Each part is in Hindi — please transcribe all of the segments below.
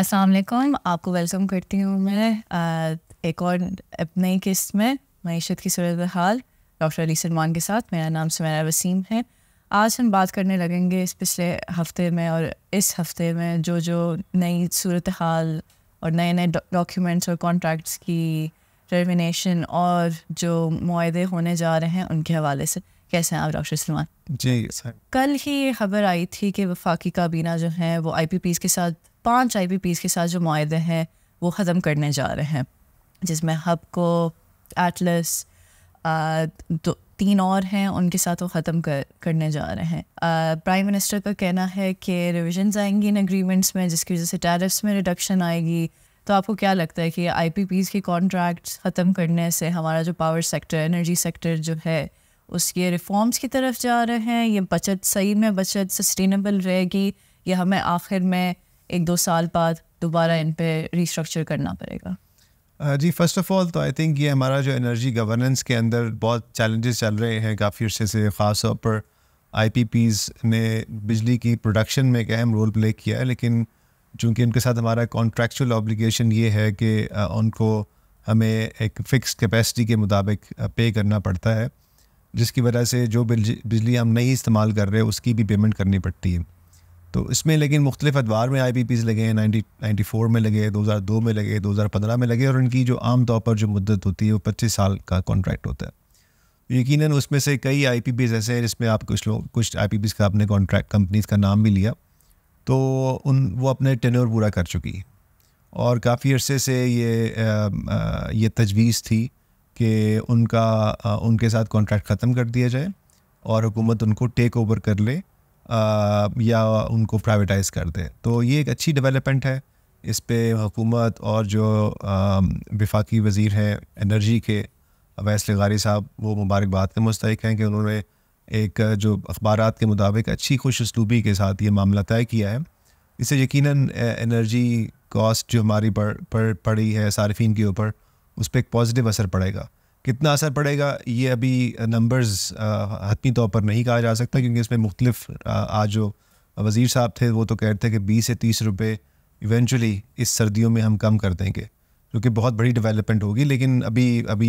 अस्सलाम वालेकुम आपको वेलकम करती हूँ मैं एक और नई किस्त में मीशत की सूरत हाल डॉक्टर अली सलमान के साथ मेरा नाम सुमेरा वसीम है आज हम बात करने लगेंगे इस पिछले हफ्ते में और इस हफ्ते में जो जो नई सूरत हाल और नए नए डॉक्यूमेंट्स और कॉन्ट्रैक्ट्स की टर्मिनेशन और जो माहे होने जा रहे हैं उनके हवाले से कैसे हैं आप डॉक्टर सलमान जी सर कल ही ये खबर आई थी कि वफाकी काबीना जो है वो आई पी पी के साथ पाँच आई पी के साथ जो माहे हैं वो ख़त्म करने जा रहे हैं जिसमें हब को एटलस दो तीन और हैं उनके साथ वो ख़त्म कर करने जा रहे हैं प्राइम मिनिस्टर का कहना है कि रिविजन्स आएंगी इन एग्रीमेंट्स में जिसकी वजह से टैरिफ्स में रिडक्शन आएगी तो आपको क्या लगता है कि आई के कॉन्ट्रैक्ट ख़त्म करने से हमारा जो पावर सेक्टर एनर्जी सेक्टर जो है उसके रिफॉर्म्स की तरफ जा रहे हैं ये बचत सही में बचत सस्टेनेबल रहेगी या हमें आखिर में एक दो साल बाद दोबारा इन पर रिस्ट्रक्चर करना पड़ेगा uh, जी फर्स्ट ऑफ ऑल तो आई थिंक ये हमारा जो एनर्जी गवर्नेंस के अंदर बहुत चैलेंजेस चल रहे हैं काफ़ी अर्से से ख़ास तौर पर पीज ने बिजली की प्रोडक्शन में एक अहम रोल प्ले किया है लेकिन चूँकि उनके साथ हमारा कॉन्ट्रेक्चुअल ऑब्लिगेशन ये है कि uh, उनको हमें एक फ़िक्स कैपेसिटी के मुताबिक पे uh, करना पड़ता है जिसकी वजह से जो बिजली हम नहीं इस्तेमाल कर रहे उसकी भी पेमेंट करनी पड़ती है तो इसमें लेकिन मुख्तलिफ अदवार में आई पी पीज़ लगे हैं नाइनटी नाइन्टी फोर में लगे दो हज़ार दो में लगे दो हज़ार पंद्रह में लगे और उनकी जो आम तौर पर जो मदत होती है वो पच्चीस साल का कॉन्ट्रैक्ट होता है तो यकीन उसमें से कई आई पी पीज़ ऐसे हैं जिसमें आप कुछ लोग कुछ आई पी पीज़ का आपने कॉन्ट्रैक्ट कंपनीज का नाम भी लिया तो उन वो अपने टेनोर पूरा कर चुकी है और काफ़ी अरसे से ये आ, आ, ये तजवीज़ थी कि उनका आ, उनके साथ कॉन्ट्रैक्ट ख़त्म कर दिया जाए और हुकूमत उनको टेक ओवर कर ले या उनको प्राइवेटाइज़ कर दें तो ये एक अच्छी डेवलपमेंट है इस पर हुकूमत और जो विफाकी वज़ी हैं एनर्जी के अवैस लगारी साहब वो मुबारकबाद के मुस्तक हैं कि उन्होंने एक जो अखबार के मुताबिक अच्छी खुश उसलूबी के साथ ये मामला तय किया है इससे यकीन एनर्जी कॉस्ट जो हमारी पड़ पड़ पड़ी है सार्फिन के ऊपर उस पर एक पॉजिटिव असर पड़ेगा कितना असर पड़ेगा ये अभी नंबर्स हतमी तौर पर नहीं कहा जा सकता क्योंकि इसमें मुख्तलिफ आज जो वज़ीर साहब थे वो तो कह रहे थे कि बीस से तीस रुपये इवेंचुअली इस सर्दियों में हम कम कर देंगे जो कि बहुत बड़ी डेवलपमेंट होगी लेकिन अभी अभी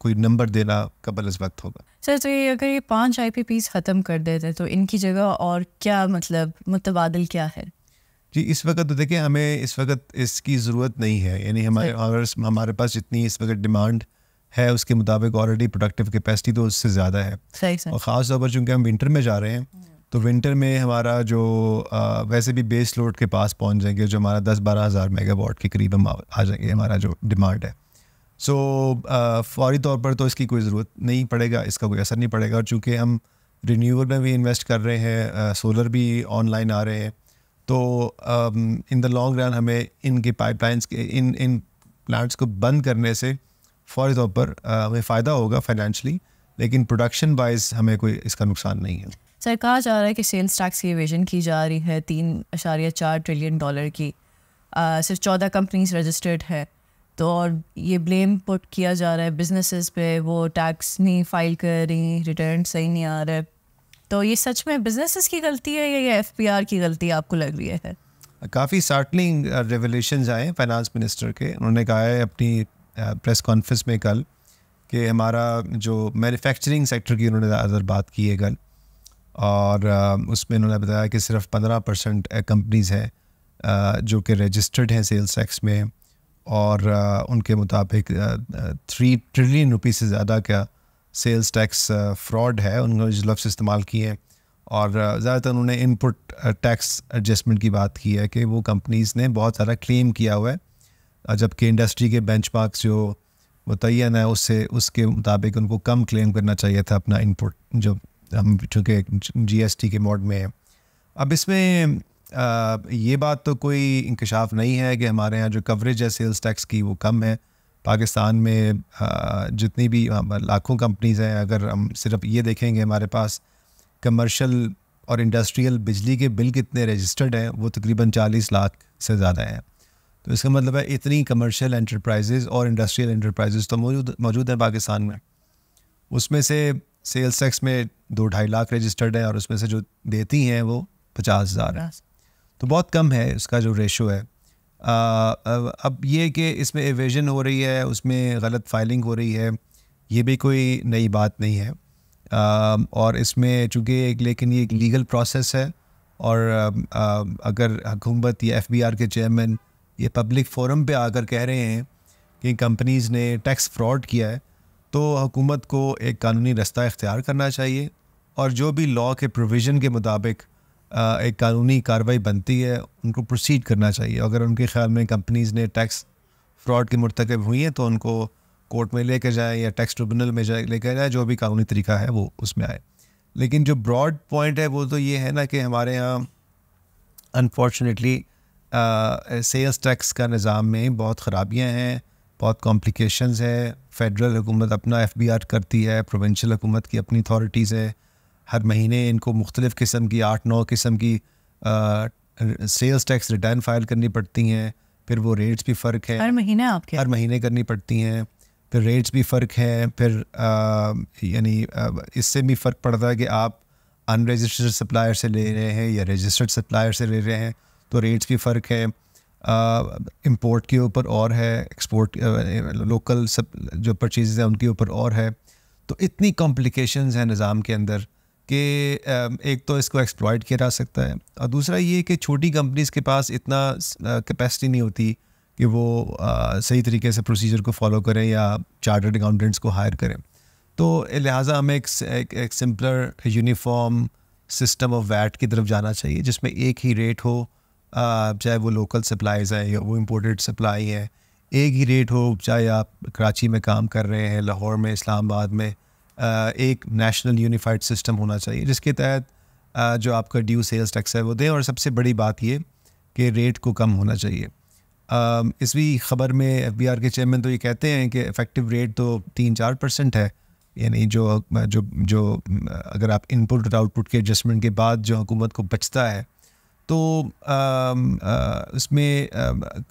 कोई नंबर देना कबल इस वक्त होगा सर तो ये अगर ये पांच आई पी पीस ख़त्म कर देते तो इनकी जगह और क्या मतलब मुतबादल क्या है जी इस वक्त तो देखें हमें इस वक्त इसकी ज़रूरत नहीं है यानी हमारे हमारे पास जितनी इस वक्त डिमांड है उसके मुताबिक ऑलरेडी प्रोडक्टिव कैपेसिटी तो उससे ज़्यादा है सही और ख़ास तौर पर चूँकि हम विंटर में जा रहे हैं तो विंटर में हमारा जो आ, वैसे भी बेस लोड के पास पहुंच जाएंगे जो हमारा दस बारह हज़ार मेगावाट के करीब हम आ जाएंगे हमारा जो डिमांड है सो so, फौरी तौर पर तो इसकी कोई ज़रूरत नहीं पड़ेगा इसका कोई असर नहीं पड़ेगा और चूँकि हम रिन्यूएबल में भी इन्वेस्ट कर रहे हैं सोलर भी ऑनलाइन आ रहे हैं तो इन द लॉन्ग रन हमें इनके पाइपलाइंस के इन इन प्लांट्स को बंद करने से फौरी तौर पर हमें फ़ायदा होगा फाइनेंशली लेकिन प्रोडक्शन वाइज हमें कोई इसका नुकसान नहीं है सर कहा जा रहा है कि सेल्स टैक्स की एवेजन की जा रही है तीन अशारिया चार ट्रिलियन डॉलर की आ, सिर्फ चौदह कंपनीज रजिस्टर्ड है तो और ये ब्लेम पुट किया जा रहा है बिजनेसेस पे वो टैक्स नहीं फाइल कर रही रिटर्न सही नहीं आ रहे तो ये सच में बिजनेसेस की गलती है या ये आर की गलती आपको लग रही है काफ़ी सार्टनिंग रेवोल्यूशन आए फाइनेंस मिनिस्टर के उन्होंने कहा है अपनी प्रेस कॉन्फ्रेंस में कल कि हमारा जो मैन्युफैक्चरिंग सेक्टर की उन्होंने ज़्यादातर बात की है कल और उसमें उन्होंने बताया कि सिर्फ पंद्रह परसेंट कंपनीज़ हैं जो कि रजिस्टर्ड हैं सेल्स टैक्स में और उनके मुताबिक थ्री ट्रिलियन रुपी से ज़्यादा का सेल्स टैक्स फ्रॉड है उन्होंने जिस लफ्स इस्तेमाल किए हैं और ज़्यादातर उन्होंने इनपुट टैक्स एडजस्टमेंट की बात की है कि वो कंपनीज़ ने बहुत सारा क्लेम किया हुआ है जबकि इंडस्ट्री के बेंच जो मुतन है उससे उसके मुताबिक उनको कम क्लेम करना चाहिए था अपना इनपुट जो हम चूँकि जी के मोड में है अब इसमें आ, ये बात तो कोई इंकशाफ नहीं है कि हमारे यहाँ जो कवरेज है सेल्स टैक्स की वो कम है पाकिस्तान में आ, जितनी भी लाखों कंपनीज़ हैं अगर हम सिर्फ ये देखेंगे हमारे पास कमर्शल और इंडस्ट्रियल बिजली के बिल कितने रजिस्टर्ड हैं वो तकरीबन 40 लाख से ज़्यादा हैं तो इसका मतलब है इतनी कमर्शियल इंटरप्राइजेज और इंडस्ट्रियल इंटरप्राइजेज तो मौजूद मौजूद हैं पाकिस्तान में उसमें से सेल्स टैक्स में दो ढाई लाख रजिस्टर्ड हैं और उसमें से जो देती हैं वो पचास हज़ार है तो बहुत कम है इसका जो रेशो है आ, अब ये कि इसमें एवेजन हो रही है उसमें गलत फाइलिंग हो रही है ये भी कोई नई बात नहीं है आ, और इसमें चूँकि एक लेकिन ये एक लीगल प्रोसेस है और आ, अगर हुकूमत या एफ बी आर के चेयरमैन ये पब्लिक फोरम पे आकर कह रहे हैं कि कंपनीज़ ने टैक्स फ्रॉड किया है तो हुकूमत को एक कानूनी रास्ता इख्तियार करना चाहिए और जो भी लॉ के प्रोविज़न के मुताबिक एक कानूनी कार्रवाई बनती है उनको प्रोसीड करना चाहिए अगर उनके ख्याल में कंपनीज़ ने टैक्स फ्रॉड की मरतकब हुई है तो उनको कोर्ट में लेकर जाए या टैक्स ट्रिब्यूनल में जाए लेकर जाए जो भी कानूनी तरीका है वो उसमें आए लेकिन जो ब्रॉड पॉइंट है वो तो ये है ना कि हमारे यहाँ अनफॉर्चुनेटली सेल्स टैक्स का निज़ाम में बहुत ख़राबियाँ हैं बहुत कॉम्प्लिकेशंस है फेडरल हुकूमत अपना एफ बी आर करती है प्रोविंशल हुकूमत की अपनी अथॉरिटीज़ है हर महीने इनको मुख्तलिफ़ किस्म की आठ नौ किस्म की सेल्स टैक्स रिटर्न फाइल करनी पड़ती हैं फिर वो रेट्स भी फ़र्क है हर महीने आपके हर महीने करनी पड़ती हैं फिर रेट्स भी फ़र्क है फिर यानी इससे भी फ़र्क पड़ता है कि आप अनरजिस्टर्ड सप्लायर से ले रहे हैं या रजिस्टर्ड सप्लायर से ले रहे हैं तो रेट्स भी फ़र्क है इम्पोर्ट के ऊपर और है एक्सपोर्ट लोकल सब जो परचेज़ हैं उनके ऊपर और है तो इतनी कॉम्प्लिकेशंस हैं निज़ाम के अंदर कि एक तो इसको एक्सप्लॉयट किया जा सकता है और दूसरा ये कि छोटी कंपनीज़ के पास इतना कैपेसिटी नहीं होती कि वो सही तरीके से प्रोसीजर को फॉलो करें या चार्टर्ड अकाउंटेंट्स को हायर करें तो लिहाजा हमें एक, एक, एक simpler uniform system of VAT की तरफ जाना चाहिए जिसमें एक ही रेट हो चाहे वो लोकल सप्लाईज़ है या वो इम्पोर्टेड सप्लाई है एक ही रेट हो चाहे आप कराची में काम कर रहे हैं लाहौर में इस्लामाबाद में एक नेशनल यूनिफाइड सिस्टम होना चाहिए जिसके तहत जो आपका ड्यू सेल्स टैक्स है वो दें और सबसे बड़ी बात ये कि रेट को कम होना चाहिए इस भी ख़बर में एफ बी आर के चेयरमैन तो ये कहते हैं कि इफ़ेक्टिव रेट तो तीन चार परसेंट है यानी जो जो जो अगर आप इनपुट और आउटपुट के एडजस्टमेंट के बाद जो हुकूमत को बचता है तो इसमें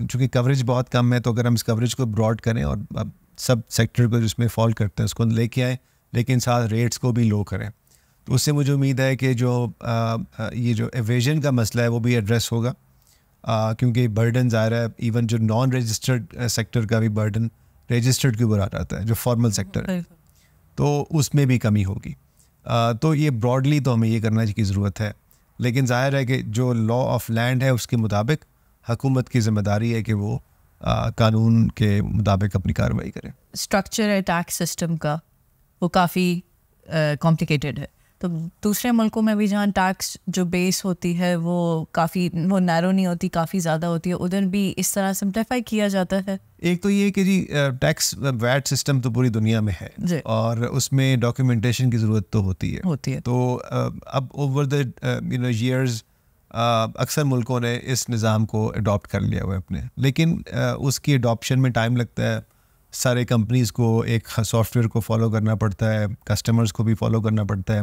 चूँकि कवरेज बहुत कम है तो अगर हम इस कवरेज को ब्रॉड करें और अब सब सेक्टर को जिसमें फॉल करते हैं उसको लेके आएँ लेकिन साथ रेट्स को भी लो करें तो उससे मुझे उम्मीद है कि जो आ, ये जो एवेजन का मसला है वो भी एड्रेस होगा क्योंकि बर्डन रहा है इवन जो नॉन रजिस्टर्ड सेक्टर का भी बर्डन रजिस्टर्ड के ऊपर आ जाता है जो फॉर्मल सेक्टर है तो उसमें भी कमी होगी तो ये ब्रॉडली तो हमें ये करना की ज़रूरत है लेकिन जाहिर है कि जो लॉ ऑफ लैंड है उसके मुताबिक हकूमत की जिम्मेदारी है कि वो आ, कानून के मुताबिक अपनी कार्रवाई करें स्ट्रक्चर है टैक्स सिस्टम का वो काफ़ी कॉम्प्लिकेटेड है तो दूसरे मुल्कों में भी जहाँ टैक्स जो बेस होती है वो काफ़ी वो नैरो नहीं होती काफ़ी ज़्यादा होती है उधर भी इस तरह सिंप्लीफाई किया जाता है एक तो ये कि जी टैक्स वैट सिस्टम तो पूरी दुनिया में है और उसमें डॉक्यूमेंटेशन की ज़रूरत तो होती है होती है तो अब ओवर द यू नो अक्सर मुल्कों ने इस निज़ाम को अडॉप्ट कर लिया हुआ है अपने लेकिन आ, उसकी अडॉप्शन में टाइम लगता है सारे कंपनीज़ को एक सॉफ्टवेयर को फॉलो करना पड़ता है कस्टमर्स को भी फॉलो करना पड़ता है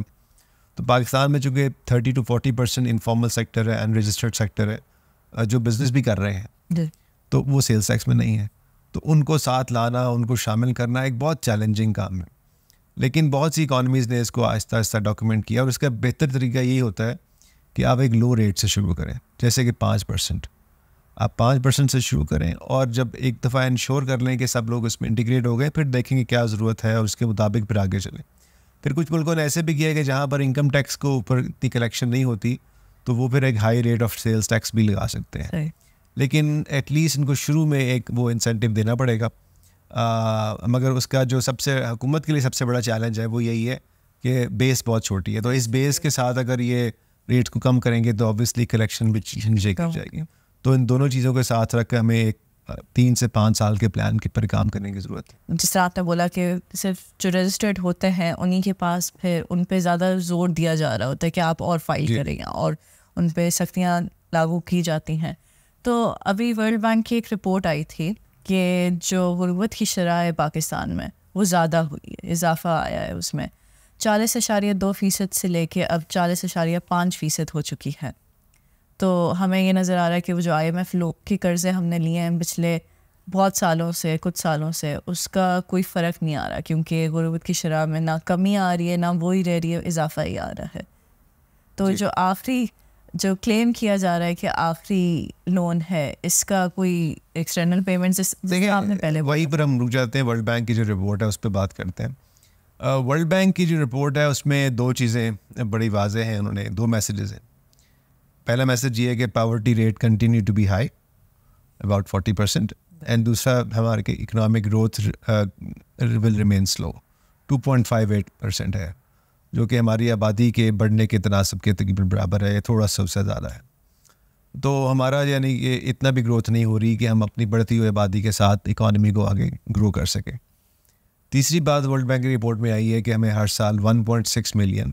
तो पाकिस्तान में चूँकि thirty to forty percent informal sector है अनरजिस्टर्ड सेक्टर है जो बिज़नेस भी कर रहे हैं तो वो सेल्स टैक्स में नहीं है तो उनको साथ लाना उनको शामिल करना एक बहुत चैलेंजिंग काम है लेकिन बहुत सी इकानमीज़ ने इसको आहिस्ता आहिस्ता डॉक्यूमेंट किया और इसका बेहतर तरीका यही होता है कि आप एक लो रेट से शुरू करें जैसे कि पाँच परसेंट आप पाँच परसेंट से शुरू करें और जब एक दफ़ा इंश्योर कर लें कि सब लोग इसमें इंटीग्रेट हो गए फिर देखेंगे क्या ज़रूरत है और उसके मुताबिक फिर आगे चलें फिर कुछ मुल्कों ने ऐसे भी किया कि जहाँ पर इनकम टैक्स को ऊपर इतनी कलेक्शन नहीं होती तो वो फिर एक high rate of sales tax भी लगा सकते हैं लेकिन एटलीस्ट इनको शुरू में एक वो इंसेंटिव देना पड़ेगा आ, मगर उसका जो सबसे हुकूमत के लिए सबसे बड़ा चैलेंज है वो यही है कि बेस बहुत छोटी है तो इस बेस के साथ अगर ये रेट को कम करेंगे तो ऑब्वियसली कलेक्शन भी नीचे जाएगी तो इन दोनों चीज़ों के साथ रख हमें एक तीन से पाँच साल के प्लान के पर काम करने की ज़रूरत है जिस तरह आपने बोला कि सिर्फ जो रजिस्टर्ड होते हैं उन्हीं के पास फिर उन पर ज़्यादा जोर दिया जा रहा होता है कि आप और फाइल करें और उन पर सख्तियाँ लागू की जाती हैं तो अभी वर्ल्ड बैंक की एक रिपोर्ट आई थी कि जो गुरबत की शरह है पाकिस्तान में वो ज़्यादा हुई है इजाफा आया है उसमें चालीस अशारिया दो फ़ीसद से लेके अब चालीस अशारिया पाँच फ़ीसद हो चुकी है तो हमें ये नज़र आ रहा है कि वो जो आई एम एफ लोग के कर्ज़े हमने लिए हैं पिछले बहुत सालों से कुछ सालों से उसका कोई फ़र्क नहीं आ रहा क्योंकि गुरबत की शरह में ना कमी आ रही है ना वो ही रह रही है इजाफा ही आ रहा है तो जो आखिरी जो क्लेम किया जा रहा है कि आखिरी लोन है इसका कोई एक्सटर्नल पेमेंट आपने पहले वहीं पर हम रुक जाते हैं वर्ल्ड बैंक की जो रिपोर्ट है उस पर बात करते हैं वर्ल्ड बैंक की जो रिपोर्ट है उसमें दो चीज़ें बड़ी वाजे हैं उन्होंने दो मैसेजेस हैं पहला मैसेज ये है कि poverty rate continue to be high about forty percent and दूसरा हमारे के economic growth will remain slow two point five eight percent है जो कि हमारी आबादी के बढ़ने के तनासब के तकरीबन बराबर है थोड़ा सा उससे ज़्यादा है तो हमारा यानी ये इतना भी ग्रोथ नहीं हो रही कि हम अपनी बढ़ती हुई आबादी के साथ इकॉनमी को आगे ग्रो कर सकें तीसरी बात वर्ल्ड बैंक की रिपोर्ट में आई है कि हमें हर साल 1.6 मिलियन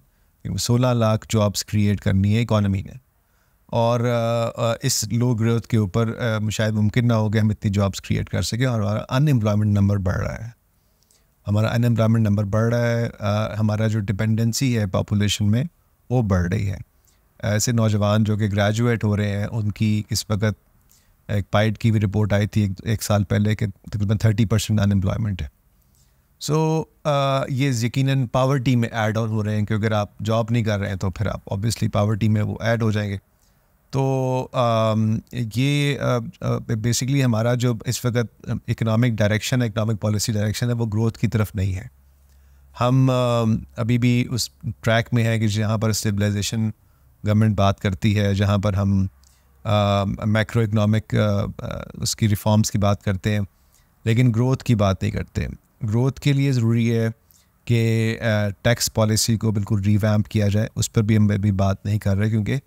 सोलह लाख जॉब्स क्रिएट करनी है इकॉनमी ने और इस लो ग्रोथ के ऊपर शायद मुमकिन ना हो कि हम इतनी जॉब्स क्रिएट कर सकें और हमारा अनएम्प्लॉयमेंट नंबर बढ़ रहा है हमारा अनएम्प्लॉयमेंट नंबर बढ़ रहा है हमारा जो डिपेंडेंसी है पॉपुलेशन में वो बढ़ रही है ऐसे नौजवान जो कि ग्रेजुएट हो रहे हैं उनकी इस वक्त एक पाइड की भी रिपोर्ट आई थी एक, एक साल पहले कि तकरीबन थर्टी परसेंट अनएम्प्लॉयमेंट है सो so, ये यकीन पावर्टी में ऐड ऑन हो रहे हैं क्योंकि अगर आप जॉब नहीं कर रहे हैं तो फिर आप ऑब्वियसली पावर्टी में वो ऐड हो जाएंगे तो ये बेसिकली हमारा जो इस वक्त इकोनॉमिक डायरेक्शन है इकोनॉमिक पॉलिसी डायरेक्शन है वो ग्रोथ की तरफ नहीं है हम अभी भी उस ट्रैक में है कि जहाँ पर स्टेबलाइजेशन गवर्नमेंट बात करती है जहाँ पर हम मैक्रो इकनॉमिक उसकी रिफॉर्म्स की बात करते हैं लेकिन ग्रोथ की बात नहीं करते ग्रोथ के लिए ज़रूरी है कि टैक्स पॉलिसी को बिल्कुल रिवैम्प किया जाए उस पर भी हम अभी बात नहीं कर रहे क्योंकि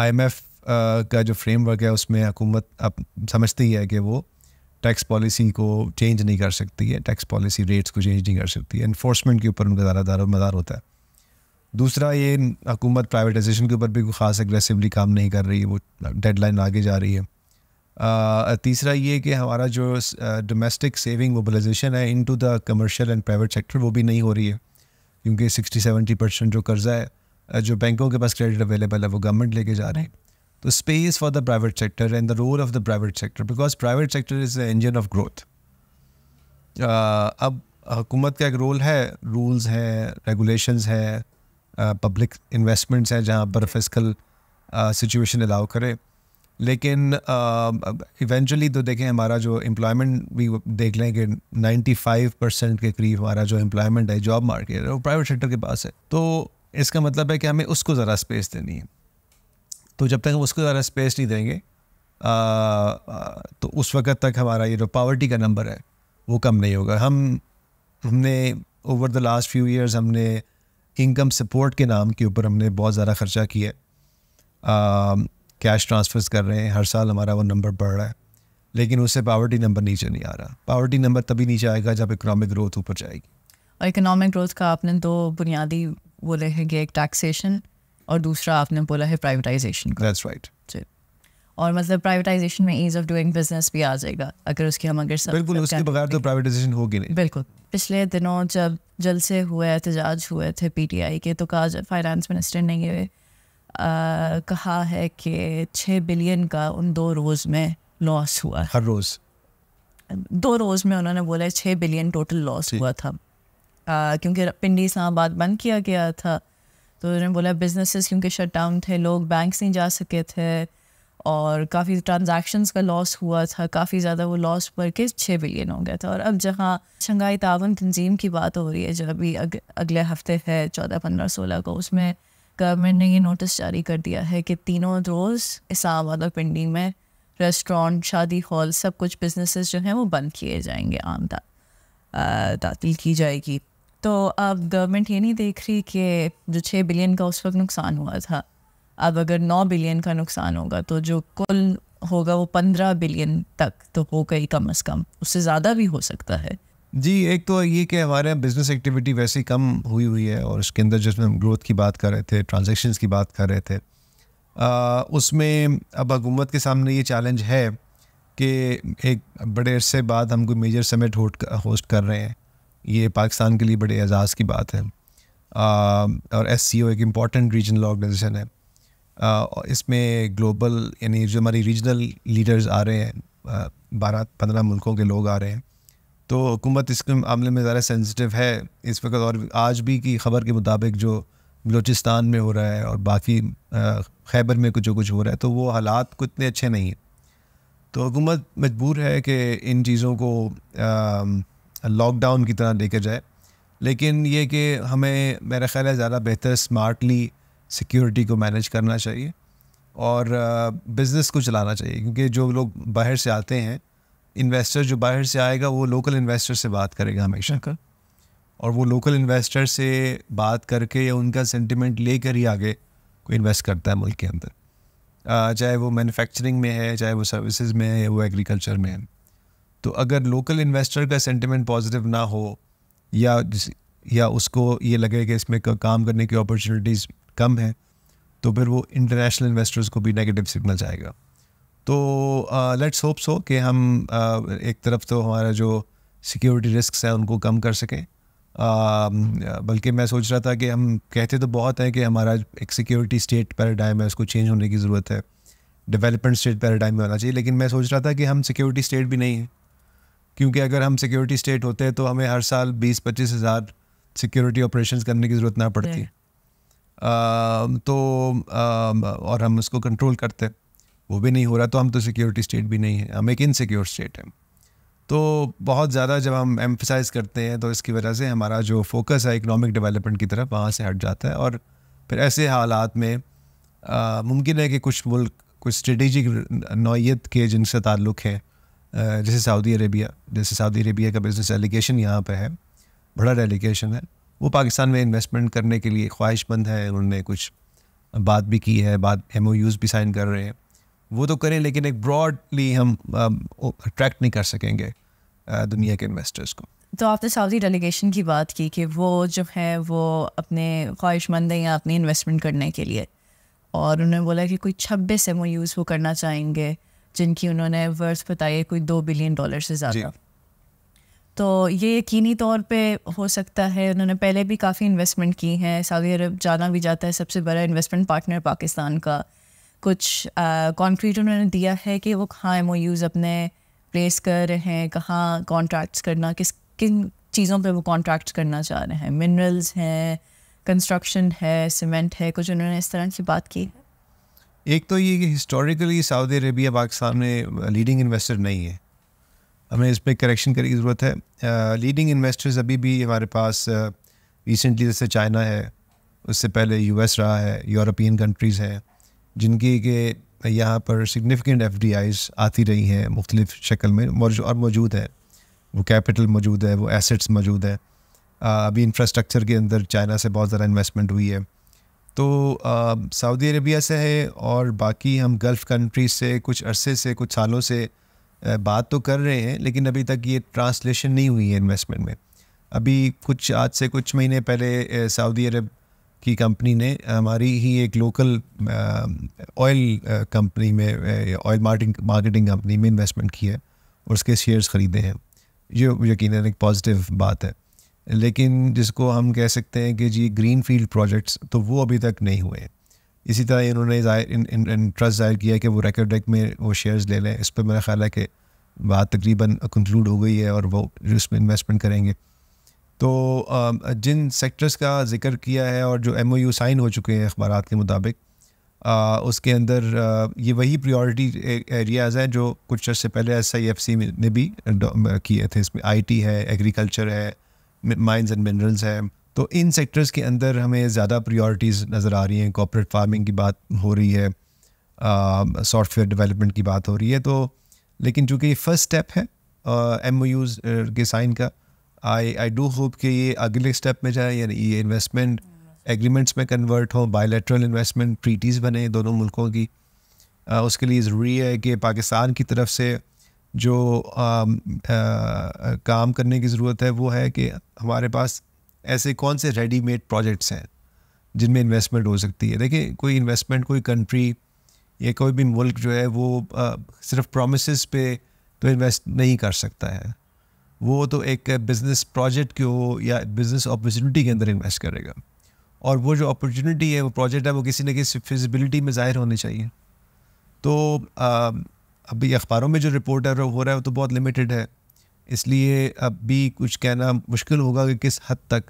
आई का जो फ्रेमवर्क है उसमें हुकूमत अब समझती है कि वो टैक्स पॉलिसी को चेंज नहीं कर सकती है टैक्स पॉलिसी रेट्स को चेंज नहीं कर सकती है इन्फोर्समेंट के ऊपर उनका ज़्यादा दार मदार होता है दूसरा ये हुकूमत प्राइवेटाइजेशन के ऊपर भी कोई ख़ास एग्रेसिवली काम नहीं कर रही है वो डेडलाइन आगे जा रही है आ, तीसरा ये कि हमारा जो डोमेस्टिक सेविंग मोबलाइजेशन है to the commercial and private sector वो भी नहीं हो रही है क्योंकि सिक्सटी सेवेंटी परसेंट जो कर्ज़ा है जो बैंकों के पास क्रेडिट अवेलेबल है वो गवर्नमेंट लेके जा रहे हैं तो space for the private sector and the role of the private sector because private sector is the engine of growth अब हुकूमत का एक रोल है रूल्स हैं रेगुलेशंस हैं पब्लिक uh, इन्वेस्टमेंट्स हैं जहाँ पर फिजिकल सिचुएशन अलाउ करे लेकिन इवेंचुअली uh, तो देखें हमारा जो एम्प्लॉयमेंट भी देख लें कि 95 परसेंट के करीब हमारा जो एम्प्लॉयमेंट है जॉब मार्केट है वो प्राइवेट सेक्टर के पास है तो इसका मतलब है कि हमें उसको ज़रा स्पेस देनी है तो जब तक हम उसको ज़्यादा स्पेस नहीं देंगे आ, आ, तो उस वक़्त तक हमारा ये जो पावर्टी का नंबर है वो कम नहीं होगा हम हमने over the last few years हमने इनकम सपोर्ट के नाम के ऊपर हमने बहुत ज़्यादा ख़र्चा किया है कैश ट्रांसफ़र्स कर रहे हैं हर साल हमारा वो नंबर बढ़ रहा है लेकिन उससे पावर्टी नंबर नीचे नहीं आ रहा पावर्टी नंबर तभी नीचे आएगा जब इकोनॉमिक ग्रोथ ऊपर जाएगी और इकोनॉमिक ग्रोथ का आपने दो बुनियादी बोले हैं कि एक टैक्सेशन और दूसरा आपने बोला है प्राइवेटाइजेशन का दैट्स राइट और मतलब प्राइवेटाइजेशन में ईज ऑफ डूइंग बिजनेस भी आ जाएगा अगर उसकी हम अगर सब बिल्कुल उसके बगैर तो प्राइवेटाइजेशन होगी नहीं बिल्कुल पिछले दिनों जब जलसे हुए एहतजाज हुए थे पीटीआई के तो कहा फाइनेंस मिनिस्टर ने ये कहा है कि छः बिलियन का उन दो रोज़ में लॉस हुआ हर रोज़ दो रोज़ में उन्होंने बोला छः बिलियन टोटल लॉस हुआ था आ, क्योंकि पिंडी इस्लामाबाद बंद किया गया था तो उन्होंने बोला बिजनेसेस क्योंकि शट डाउन थे लोग बैंक्स नहीं जा सके थे और काफ़ी ट्रांजेक्शन्स का लॉस हुआ था काफ़ी ज़्यादा वो लॉस बढ़ के छः बिलियन हो गया था और अब जहाँ शंघाई तावन तंजीम की बात हो रही है जो अभी अग, अगले हफ्ते है चौदह पंद्रह सोलह को उसमें गवर्नमेंट ने ये नोटिस जारी कर दिया है कि तीनों रोज़ इस्लामाबाद और पिंडी में रेस्टोरेंट शादी हॉल सब कुछ बिजनेसेस जो हैं वो बंद किए जाएंगे आमदा तातील की जाएगी तो अब गवर्नमेंट ये नहीं देख रही कि जो छः बिलियन का उस वक्त नुकसान हुआ था अब अगर नौ बिलियन का नुकसान होगा तो जो कुल होगा वो पंद्रह बिलियन तक तो हो गई कम अज़ कम उससे ज़्यादा भी हो सकता है जी एक तो ये कि हमारे यहाँ बिज़नेस एक्टिविटी वैसे ही कम हुई हुई है और उसके अंदर जिसमें हम ग्रोथ की बात कर रहे थे ट्रांजेक्शन की बात कर रहे थे आ, उसमें अब हकूमत के सामने ये चैलेंज है कि एक बड़े अरसे बाद हम कोई मेजर समिट होस्ट कर रहे हैं ये पाकिस्तान के लिए बड़े एजाज़ की बात है आ, और एस सी ओ एक इम्पॉर्टेंट रीजनल ऑर्गेनाइजेशन है आ, इसमें ग्लोबल यानी जो हमारी रीजनल लीडर्स आ रहे हैं बारह पंद्रह मुल्कों के लोग आ रहे हैं तो हुकूमत इसके मामले में ज़्यादा सेंसिटिव है इस वक्त और आज भी की खबर के मुताबिक जो बलोचिस्तान में हो रहा है और बाकी खैबर में कुछ कुछ हो रहा है तो वो हालात को इतने अच्छे नहीं हैं तो हुकूमत मजबूर है कि इन चीज़ों को आ, लॉकडाउन की तरह देखा जाए लेकिन ये कि हमें मेरा ख्याल है ज़्यादा बेहतर स्मार्टली सिक्योरिटी को मैनेज करना चाहिए और बिज़नेस को चलाना चाहिए क्योंकि जो लोग बाहर से आते हैं इन्वेस्टर जो बाहर से आएगा वो लोकल इन्वेस्टर से बात करेगा हमेशा का और वो लोकल इन्वेस्टर से बात करके या उनका सेंटिमेंट लेकर ही आगे कोई इन्वेस्ट करता है मुल्क के अंदर चाहे वो मैन्युफैक्चरिंग में है चाहे वो सर्विसेज में है या वो एग्रीकल्चर में है तो अगर लोकल इन्वेस्टर का सेंटिमेंट पॉजिटिव ना हो या या उसको ये लगे कि इसमें काम करने की अपॉर्चुनिटीज़ कम है तो फिर वो इंटरनेशनल इन्वेस्टर्स को भी नेगेटिव सिग्नल जाएगा तो लेट्स होप सो कि हम uh, एक तरफ तो हमारा जो सिक्योरिटी रिस्क है उनको कम कर सकें uh, बल्कि मैं सोच रहा था कि हम कहते तो बहुत हैं कि हमारा एक सिक्योरिटी स्टेट पैराडाइम है उसको चेंज होने की ज़रूरत है डेवलपमेंट स्टेट पैराडाइम में होना चाहिए लेकिन मैं सोच रहा था कि हम सिक्योरिटी स्टेट भी नहीं हैं क्योंकि अगर हम सिक्योरिटी स्टेट होते हैं तो हमें हर साल बीस पच्चीस हज़ार सिक्योरिटी ऑपरेशन करने की ज़रूरत ना पड़ती आ, तो आ, और हम उसको कंट्रोल करते वो भी नहीं हो रहा तो हम तो सिक्योरिटी स्टेट भी नहीं है हम एक इनसिक्योर स्टेट हैं तो बहुत ज़्यादा जब हम एम्फिसाइज करते हैं तो इसकी वजह से हमारा जो फोकस है इकोनॉमिक डेवलपमेंट की तरफ वहाँ से हट जाता है और फिर ऐसे हालात में मुमकिन है कि कुछ मुल्क कुछ स्ट्रेटिजिक नौीयत के जिनसे ताल्लुक़ है जैसे सऊदी अरेबिया जैसे सऊदी अरेबिया का बिज़नेस डेलीगेशन यहाँ पर है बड़ा डेलीगेशन है वो पाकिस्तान में इन्वेस्टमेंट करने के लिए ख्वाहिशमंद है उन्होंने कुछ बात भी की है बात एम भी साइन कर रहे हैं वो तो करें लेकिन एक ब्रॉडली हम अट्रैक्ट नहीं कर सकेंगे दुनिया के इन्वेस्टर्स को तो आपने सऊदी डेलीगेशन की बात की कि वो जो है वो अपने ख्वाहिशमंद हैं अपनी इन्वेस्टमेंट करने के लिए और उन्होंने बोला कि कोई छब्बीस एम वो करना चाहेंगे जिनकी उन्होंने वर्थ बताई कोई दो बिलियन डॉलर से ज़्यादा तो ये यकीनी तौर पे हो सकता है उन्होंने पहले भी काफ़ी इन्वेस्टमेंट की हैं सऊदी अरब जाना भी जाता है सबसे बड़ा इन्वेस्टमेंट पार्टनर पाकिस्तान का कुछ कॉन्क्रीट उन्होंने दिया है कि वो कहाँ एम अपने प्लेस कर रहे हैं कहाँ कॉन्ट्रैक्ट्स करना किस किन चीज़ों पे वो कॉन्ट्रैक्ट करना चाह रहे हैं मिनरल्स हैं कंस्ट्रक्शन है सीमेंट है कुछ उन्होंने इस तरह की बात की है एक तो ये कि हिस्टोरिकली सऊदी अरेबिया पाकिस्तान में लीडिंग uh, इन्वेस्टर नहीं है हमें इस पर करेक्शन करने की ज़रूरत है लीडिंग uh, इन्वेस्टर्स अभी भी हमारे पास रिसेंटली uh, जैसे चाइना है उससे पहले यूएस रहा है यूरोपियन कंट्रीज़ हैं जिनकी के यहाँ पर सिग्निफिकेंट एफ आती रही हैं मुख्तलिफ शक्ल में और मौजूद हैं वो कैपिटल मौजूद है वो एसेट्स मौजूद है अभी इंफ्रास्ट्रक्चर के अंदर चाइना से बहुत ज़्यादा इन्वेस्टमेंट हुई है तो सऊदी अरबिया से है और बाकी हम गल्फ़ कंट्रीज से कुछ अरसे से कुछ सालों से बात तो कर रहे हैं लेकिन अभी तक ये ट्रांसलेशन नहीं हुई है इन्वेस्टमेंट में अभी कुछ आज से कुछ महीने पहले सऊदी अरब की कंपनी ने हमारी ही एक लोकल ऑयल कंपनी में ऑयल मार्केटिंग मार्केटिंग कंपनी में इन्वेस्टमेंट की है और उसके शेयर्स ख़रीदे हैं जो यकीन एक पॉजिटिव बात है लेकिन जिसको हम कह सकते हैं कि जी ग्रीन फील्ड प्रोजेक्ट्स तो वो अभी तक नहीं हुए इसी तरह इन्होंने इंटरेस्ट जाहिर किया कि वो रेकर्ड डेक में वो शेयर्स ले लें इस पर मेरा ख्याल है कि बात तकरीबन कंक्लूड हो गई है और वो उसमें इन्वेस्टमेंट करेंगे तो जिन सेक्टर्स का जिक्र किया है और जो एम साइन हो चुके हैं अखबार के मुताबिक उसके अंदर ये वही प्रायोरिटी एरियाज़ हैं जो कुछ अर्से पहले एस आई एफ सी ने भी किए थे इसमें आई टी है एग्रीकल्चर है माइंस एंड मिनरल्स हैं तो इन सेक्टर्स के अंदर हमें ज़्यादा प्रायोरिटीज़ नज़र आ रही हैं कॉपरेट फार्मिंग की बात हो रही है सॉफ्टवेयर डेवलपमेंट की बात हो रही है तो लेकिन चूँकि ये फर्स्ट स्टेप है एम यूज के साइन का आई आई डू होप कि ये अगले स्टेप में जाए यानी ये इन्वेस्टमेंट एग्रीमेंट्स में कन्वर्ट हो बायोलेट्रल इन्वेस्टमेंट ट्रीटीज़ बने दोनों मुल्कों की uh, उसके लिए ज़रूरी है कि पाकिस्तान की तरफ से जो आ, आ, काम करने की ज़रूरत है वो है कि हमारे पास ऐसे कौन से रेडीमेड प्रोजेक्ट्स हैं जिनमें इन्वेस्टमेंट हो सकती है देखिए कोई इन्वेस्टमेंट कोई कंट्री या कोई भी मुल्क जो है वो आ, सिर्फ प्रोमिस पे तो इन्वेस्ट नहीं कर सकता है वो तो एक बिज़नेस प्रोजेक्ट के हो या बिज़नेस अपॉर्चुनिटी के अंदर इन्वेस्ट करेगा और वो जो अपॉर्चुनिटी है वो प्रोजेक्ट है वो किसी न किसी फिजिबिलिटी में ज़ाहिर होनी चाहिए तो अभी अखबारों में जो रिपोर्ट है हो रहा है वो तो बहुत लिमिटेड है इसलिए अब भी कुछ कहना मुश्किल होगा कि किस हद तक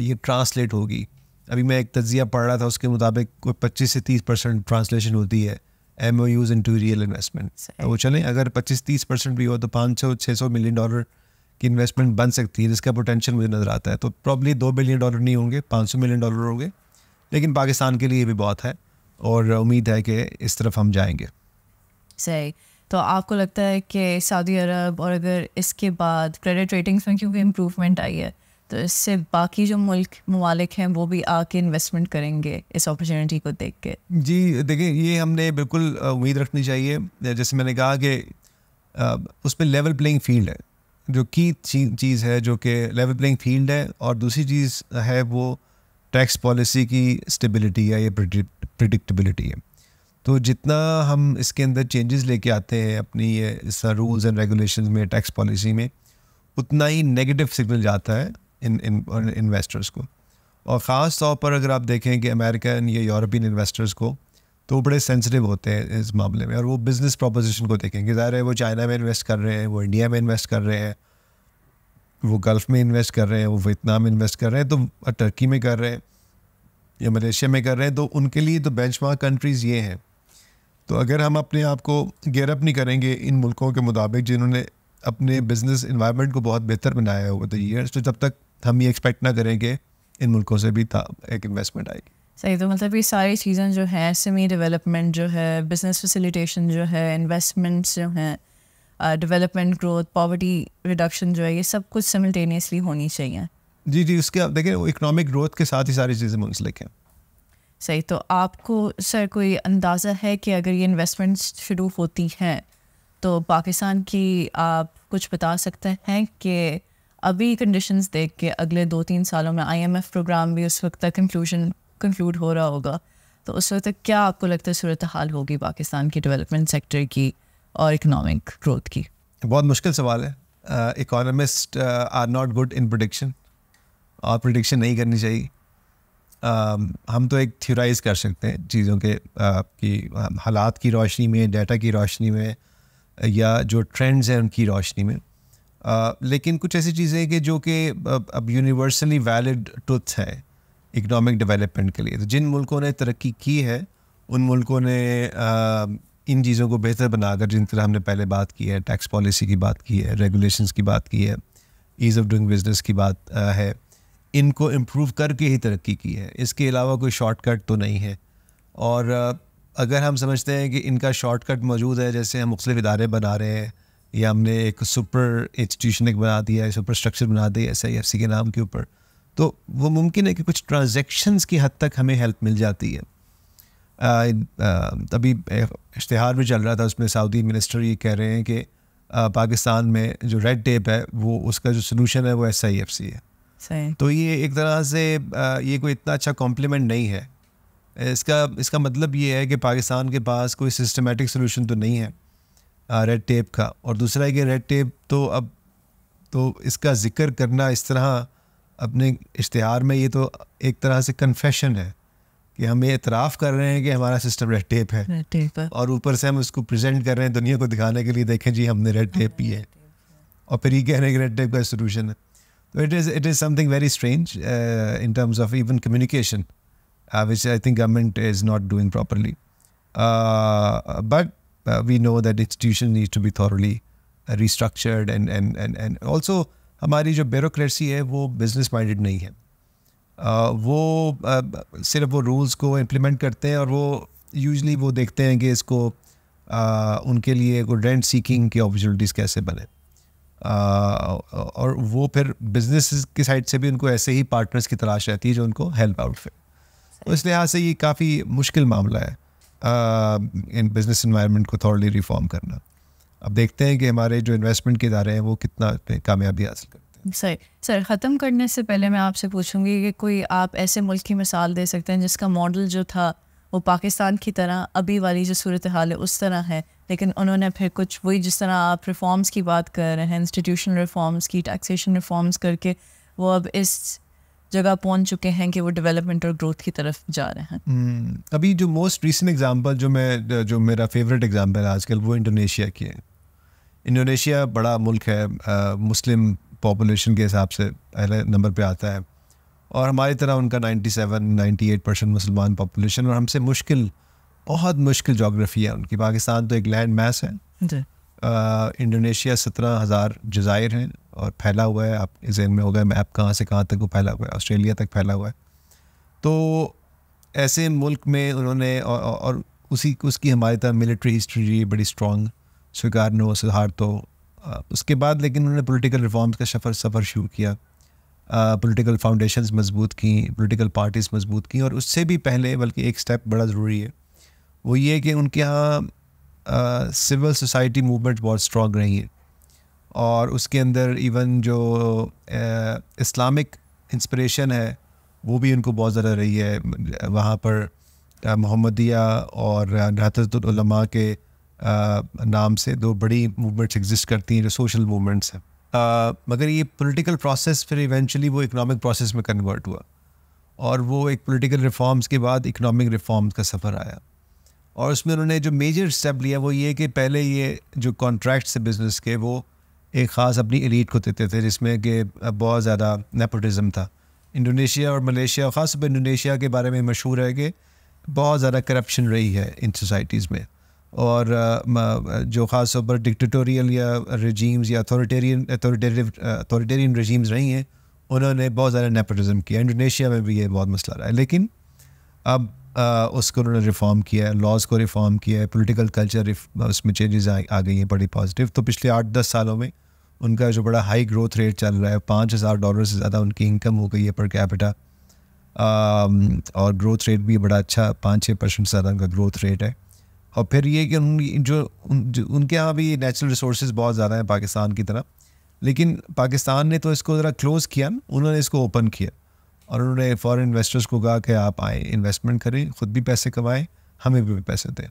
ये ट्रांसलेट होगी अभी मैं एक तजिया पढ़ रहा था उसके मुताबिक कोई पच्चीस से तीस परसेंट ट्रांसलेशन होती है M O Us to real investment वो चलें अगर पच्चीस तीस परसेंट भी हो तो पाँच सौ छः सौ मिलियन डॉलर की इन्वेस्टमेंट बन सकती है जिसका पोटेंशियल मुझे नज़र आता है तो प्रॉब्ली दो बिलियन डॉलर नहीं होंगे पाँच सौ मिलियन डॉलर होंगे लेकिन पाकिस्तान के लिए भी बहुत है और उम्मीद है कि इस तरफ हम जाएंगे से तो आपको लगता है कि सऊदी अरब और अगर इसके बाद क्रेडिट रेटिंग्स में क्योंकि इम्प्रूवमेंट आई है तो इससे बाकी जो मुल्क ममालिक हैं वो भी आके इन्वेस्टमेंट करेंगे इस अपॉर्चुनिटी को देख के जी देखिए ये हमने बिल्कुल उम्मीद रखनी चाहिए जैसे मैंने कहा कि उस पर लेवल प्लेइंग फील्ड है जो की चीज़ है जो कि लेवल प्लेइंग फील्ड है और दूसरी चीज़ है वो टैक्स पॉलिसी की स्टेबिलिटी है या प्रडिक्टबिलिटी है तो जितना हम इसके अंदर चेंजेस लेके आते हैं अपनी इस रूल्स एंड रेगुलेशन में टैक्स पॉलिसी में उतना ही नेगेटिव सिग्नल जाता है इन इन इन्वेस्टर्स को और ख़ास तौर पर अगर आप देखें कि अमेरिकन या यूरोपियन इन्वेस्टर्स को तो बड़े सेंसिटिव होते हैं इस मामले में और वो बिज़नेस प्रोपोजिशन को देखेंगे ज़ाहिर है वो चाइना में इन्वेस्ट कर रहे हैं वो इंडिया में इन्वेस्ट कर रहे हैं वो गल्फ़ में इन्वेस्ट कर रहे हैं वो वियतनाम में इन्वेस्ट कर रहे हैं तो टर्की में कर रहे हैं या मलेशिया में कर रहे हैं तो उनके लिए तो बेंचमार्क कंट्रीज़ ये हैं तो अगर हम अपने आप को गेयरअप नहीं करेंगे इन मुल्कों के मुताबिक जिन्होंने अपने बिज़नेस इन्वायरमेंट को बहुत बेहतर बनाया होगा तो ये तो जब तक हम ये एक्सपेक्ट ना करें कि इन मुल्कों से भी था एक इन्वेस्टमेंट आएगी सही तो मतलब ये सारी चीज़ें जो हैं सेमी डेवलपमेंट जो है बिज़नेस फैसिलिटेशन जो है इन्वेस्टमेंट्स जो हैं डेवलपमेंट ग्रोथ पॉवर्टी रिडक्शन जो है ये सब कुछ सिमल्टेनियसली होनी चाहिए जी जी उसके आप देखें इकनॉमिक ग्रोथ के साथ ही सारी चीज़ें मुंसलिक हैं सही तो आपको सर कोई अंदाज़ा है कि अगर ये इन्वेस्टमेंट्स शुरू होती हैं तो पाकिस्तान की आप कुछ बता सकते हैं कि अभी कंडीशंस देख के अगले दो तीन सालों में आईएमएफ प्रोग्राम भी उस वक्त तक कंक्लूजन कंक्लूड हो रहा होगा तो उस वक्त तक क्या आपको लगता है सूरत हाल होगी पाकिस्तान की डेवलपमेंट सेक्टर की और इकनॉमिक ग्रोथ की बहुत मुश्किल सवाल है economist are not good in prediction और प्रोडिक्शन नहीं करनी चाहिए हम तो एक थ्योराइज कर सकते हैं चीज़ों के कि हालात की रोशनी में डाटा की रोशनी में या जो ट्रेंड्स हैं उनकी रोशनी में लेकिन कुछ ऐसी चीज़ें कि जो कि अब यूनिवर्सली वैलिड ट्रुथ है इकनॉमिक डेवलपमेंट के लिए तो जिन मुल्कों ने तरक्की की है उन मुल्कों ने इन चीज़ों को बेहतर बनाकर जिन तरह हमने पहले बात की है टैक्स पॉलिसी की बात की है रेगुलेशंस की बात की है ईज़ ऑफ डूइंग बिजनेस की बात है इनको इम्प्रूव करके ही तरक्की की है इसके अलावा कोई शॉर्टकट तो नहीं है और अगर हम समझते हैं कि इनका शॉर्टकट मौजूद है जैसे हम मुख्तलिफ इदारे बना रहे हैं या हमने एक सुपर इंस्टीट्यूशन एक बना दिया सुपर स्ट्रक्चर बना दिया एस आई एफ सी के नाम के ऊपर तो वो मुमकिन है कि कुछ ट्रांजेक्शन्स की हद तक हमें हेल्प मिल जाती है तभी इश्तहार भी चल रहा था उसमें सऊदी मिनिस्टर ये कह रहे हैं कि पाकिस्तान में जो रेड टेप है वो उसका जो सोलूशन है वो एस आई एफ सी है तो ये एक तरह से ये कोई इतना अच्छा कॉम्प्लीमेंट नहीं है इसका इसका मतलब ये है कि पाकिस्तान के पास कोई सिस्टमेटिक सोल्यूशन तो नहीं है रेड टेप का और दूसरा है कि रेड टेप तो अब तो इसका जिक्र करना इस तरह अपने इश्तहार में ये तो एक तरह से कन्फेशन है कि हम ये इतराफ़ कर रहे हैं कि हमारा सिस्टम रेड टेप है रेड टेप है और ऊपर से हम उसको प्रेजेंट कर रहे हैं दुनिया को दिखाने के लिए देखें जी हमने रेड टेप ही है हाँ। और फिर ये कह रहे हैं कि रेड टेप का सोल्यूशन है It is it is something very strange uh, in terms of even communication, uh, which I think government is not doing properly. Uh, but uh, we know that institution needs to be thoroughly uh, restructured and and and and also our bureaucracy is business minded नहीं है uh, वो सिर्फ वो rules को implement करते usually they देखते हैं कि इसको उनके लिए रेंट और वो फिर बिजनेस की साइड से भी उनको ऐसे ही पार्टनर्स की तलाश रहती है जो उनको हेल्प आउट फिर तो इस लिहाज से ये काफ़ी मुश्किल मामला है इन बिज़नेस इन्वायरमेंट को थोड़ी रिफॉर्म करना अब देखते हैं कि हमारे जो इन्वेस्टमेंट के इदारे हैं वो कितना कामयाबी हासिल करते हैं सही सर ख़त्म करने से पहले मैं आपसे पूछूंगी कि कोई आप ऐसे मुल्क की मिसाल दे सकते हैं जिसका मॉडल जो था वो पाकिस्तान की तरह अभी वाली जो सूरत हाल है उस तरह है लेकिन उन्होंने फिर कुछ वही जिस तरह आप रिफॉर्म्स की बात कर रहे हैं इंस्टीट्यूशनल रिफॉर्म्स की टैक्सेशन रिफॉर्म्स करके वो अब इस जगह पहुंच चुके हैं कि वो डेवलपमेंट और ग्रोथ की तरफ जा रहे हैं hmm. अभी जो मोस्ट रिसेंट एग्जांपल जो मैं जो मेरा फेवरेट एग्जांपल है आजकल वो इंडोनेशिया की है इंडोनेशिया बड़ा मुल्क है आ, मुस्लिम पॉपुलेशन के हिसाब से पहले नंबर पे आता है और हमारी तरह उनका 97 98 परसेंट मुसलमान पॉपुलेशन और हमसे मुश्किल बहुत मुश्किल जोग्राफ़ी है उनकी पाकिस्तान तो एक लैंड मैस है इंडोनेशिया सत्रह हज़ार जज़ायर हैं और फैला हुआ है आप जहन में हो गए मैप कहाँ से कहाँ तक वो फैला हुआ है ऑस्ट्रेलिया तक फैला हुआ है तो ऐसे मुल्क में उन्होंने और, और उसी उसकी हमारी तरह मिलिट्री हिस्ट्री रही बड़ी स्ट्रॉन्ग स्वीकार नो सुधार तो उसके बाद लेकिन उन्होंने पॉलिटिकल रिफॉर्म्स का सफ़र सफ़र शुरू किया पॉलिटिकल फाउंडेशंस मजबूत की पॉलिटिकल पार्टीज़ मजबूत की और उससे भी पहले बल्कि एक स्टेप बड़ा ज़रूरी है वो ये कि उनके यहाँ सिविल सोसाइटी मूवमेंट बहुत स्ट्रॉग रही है और उसके अंदर इवन जो इस्लामिक इंस्पिरेशन है वो भी उनको बहुत ज़्यादा रही है वहाँ पर मोहम्मदिया और नहतरमा के आ, नाम से दो बड़ी मूवमेंट्स एग्जिस्ट करती हैं जो सोशल मूवमेंट्स हैं मगर ये पॉलिटिकल प्रोसेस फिर इवेंचुअली वो इकोनॉमिक प्रोसेस में कन्वर्ट हुआ और वो एक पॉलिटिकल रिफॉर्म्स के बाद इकोनॉमिक रिफॉर्म्स का सफ़र आया और उसमें उन्होंने जो मेजर स्टेप लिया वो ये कि पहले ये जो कॉन्ट्रैक्ट्स थे बिज़नेस के वो एक ख़ास अपनी एलीट को देते थे जिसमें कि बहुत ज़्यादा नेपोटिज़म था इंडोनेशिया और मलेशिया ख़ास पर इंडोनेशिया के बारे में मशहूर है कि बहुत ज़्यादा करप्शन रही है इन सोसाइटीज़ में और जो ख़ास तौर पर डिक्टटोरियल या रजीम्स या अथॉरिटेरियन अथॉरिटेरियन रजीम्स रही हैं उन्होंने बहुत ज़्यादा नेपोटिज़म किया इंडोनेशिया में भी ये बहुत मसला रहा है लेकिन अब उसको उन्होंने रिफॉर्म किया है लॉज को रिफॉर्म किया है पोलिटिकल कल्चर उसमें चेंजेस आ, आ गई हैं बड़ी पॉजिटिव तो पिछले आठ दस सालों में उनका जो बड़ा हाई ग्रोथ रेट चल रहा है पाँच हज़ार डॉलर से ज़्यादा उनकी इनकम हो गई है पर कैपिटा और ग्रोथ रेट भी बड़ा अच्छा पाँच छः परसेंट ज़्यादा उनका ग्रोथ रेट है और फिर ये कि उन जो, उन, जो उनके यहाँ भी नेचुरल रिसोर्स बहुत ज़्यादा हैं पाकिस्तान की तरफ लेकिन पाकिस्तान ने तो इसको ज़रा क्लोज़ किया उन्होंने इसको ओपन किया और उन्होंने फॉरेन इन्वेस्टर्स को कहा कि आप आए इन्वेस्टमेंट करें खुद भी पैसे कमाएं हमें भी पैसे दें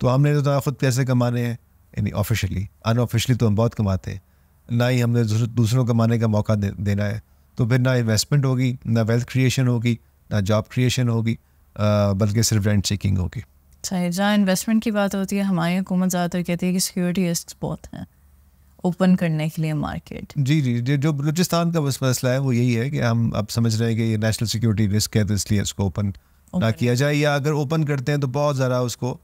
तो हमने तो खुद पैसे कमाने हैं यानी ऑफिशियली अनऑफिशियली तो हम बहुत कमाते हैं ना ही हमने दूसरों कमाने का मौका दे, देना है तो फिर ना इन्वेस्टमेंट होगी ना वेल्थ क्रिएशन होगी ना जॉब क्रिएशन होगी बल्कि सिर्फ रेंट चेकिंग होगी सही अच्छा, जहाँ इन्वेस्टमेंट की बात होती है हमारी हुकूमत ज़्यादातर कहती है कि सिक्योरिटी रिस्क बहुत हैं ओपन करने के लिए मार्केट जी जी जो बलूचिस्तान का बस मसला है वो यही है कि हम अब समझ रहे हैं कि ये नेशनल सिक्योरिटी रिस्क है तो इसलिए इसको ओपन ना किया जाए या अगर ओपन करते हैं तो बहुत ज़्यादा उसको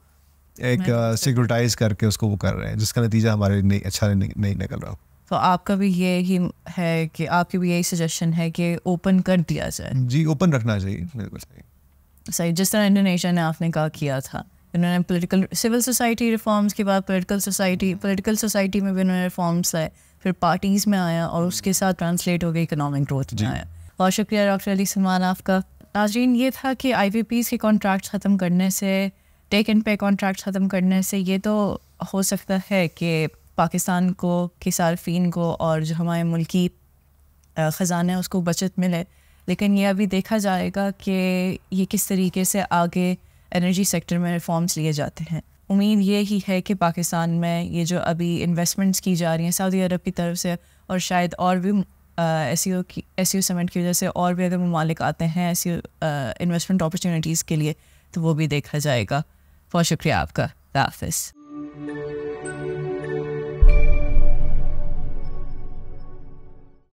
एक सिक्योरिटाइज uh, करके उसको वो कर रहे हैं जिसका नतीजा हमारे लिए अच्छा नहीं, नहीं निकल रहा तो आपका भी ये ही है कि आपकी भी यही सजेशन है कि ओपन कर दिया जाए जी ओपन रखना चाहिए बिल्कुल सही सही जिस तरह इंडोनेशिया ने आपने कहा किया था इन्होंने पोलिटिकल सिविल सोसाइटी रिफॉर्म्स के बाद पोलिटिकल सोसाइटी पोलिटिकल सोसाइटी में भी उन्होंने रिफॉर्म्स लाए फिर पार्टीज़ में आया और उसके साथ ट्रांसलेट हो गया इकोनॉमिक ग्रोथ में आया बहुत शुक्रिया डॉक्टर अली सलमान आपका नाजरीन ये था कि आई के कॉन्ट्रैक्ट ख़त्म करने से टेक एंड पे कॉन्ट्रैक्ट ख़त्म करने से ये तो हो सकता है कि पाकिस्तान को के सार्फिन को और जो हमारे मुल्की ख़जाना है उसको बचत मिले लेकिन ये अभी देखा जाएगा कि ये किस तरीके से आगे एनर्जी सेक्टर में रिफॉर्म्स लिए जाते हैं उम्मीद ये ही है कि पाकिस्तान में ये जो अभी इन्वेस्टमेंट्स की जा रही हैं सऊदी अरब की तरफ से और शायद और भी एस सी e की एस समिट e की वजह से और भी अगर ममालिक आते हैं ऐसी इन्वेस्टमेंट अपॉर्चुनिटीज़ के लिए तो वो भी देखा जाएगा बहुत शुक्रिया आपका हाफ